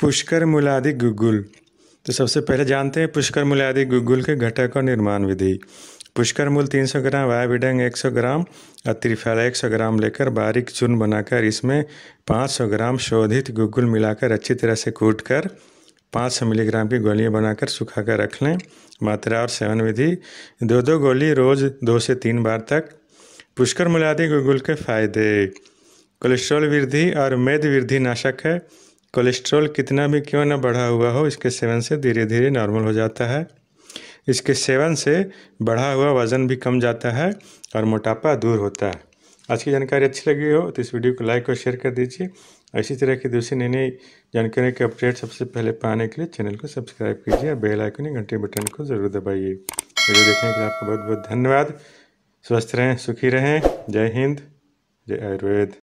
पुष्कर मूलादि गुगुल तो सबसे पहले जानते हैं पुष्कर मुलादि गुगुल के घटक और निर्माण विधि पुष्कर मूल 300 ग्राम वायबिडंग 100 ग्राम और एक सौ ग्राम लेकर बारीक चून बनाकर इसमें 500 ग्राम शोधित गुगुल मिलाकर अच्छी तरह से कूट कर सौ मिलीग्राम की गोलियां बनाकर सुखा कर रख लें मात्रा और सेवन विधि दो दो गोली रोज़ दो से तीन बार तक पुष्कर मुलादि गुगुल के फायदे कोलेस्ट्रॉल वृद्धि और मेद वृद्धि नाशक है कोलेस्ट्रॉल कितना भी क्यों ना बढ़ा हुआ हो इसके सेवन से धीरे धीरे नॉर्मल हो जाता है इसके सेवन से बढ़ा हुआ वज़न भी कम जाता है और मोटापा दूर होता है आज की जानकारी अच्छी लगी हो तो इस वीडियो को लाइक और शेयर कर दीजिए इसी तरह की दूसरी नई नई जानकारी के अपडेट सबसे पहले पाने के लिए चैनल को सब्सक्राइब कीजिए और बेल आइकन घंटे बटन को ज़रूर दबाइए वीडियो देखने के लिए आपका बहुत बहुत धन्यवाद स्वस्थ रहें सुखी रहें जय हिंद जय आयुर्वेद